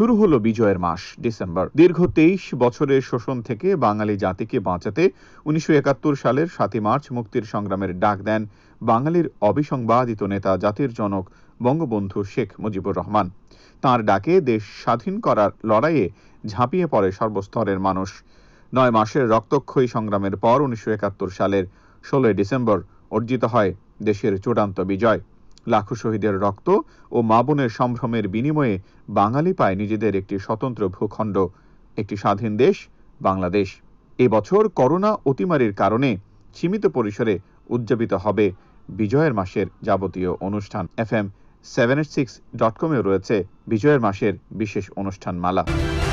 শুরু হলো বিজয়ের মাস ডিসেম্বর দীর্ঘ তেইশ বছরের শোষণ থেকে বাঙালি জাতিকে বাঁচাতে উনিশশো সালের সাতই মার্চ মুক্তির সংগ্রামের ডাক দেন বাঙালির অবিসংবাদিত নেতা জাতির জনক বঙ্গবন্ধু শেখ মুজিবুর রহমান তার ডাকে দেশ স্বাধীন করার লড়াইয়ে ঝাঁপিয়ে পড়ে সর্বস্তরের মানুষ নয় মাসের রক্তক্ষয়ী সংগ্রামের পর উনিশশো সালের ষোলোই ডিসেম্বর অর্জিত হয় দেশের চূড়ান্ত বিজয় লাখো শহীদের রক্ত ও মা বোনের সম্ভ্রমের বিনিময়ে বাঙালি পায় নিজেদের একটি স্বতন্ত্র ভূখণ্ড একটি স্বাধীন দেশ বাংলাদেশ এবছর করোনা অতিমারির কারণে সীমিত পরিসরে উদযাপিত হবে বিজয়ের মাসের যাবতীয় অনুষ্ঠান F M seven eight six dot কমেও রয়েছে বিজয়ের মাসের বিশেষ অনুষ্ঠান মালা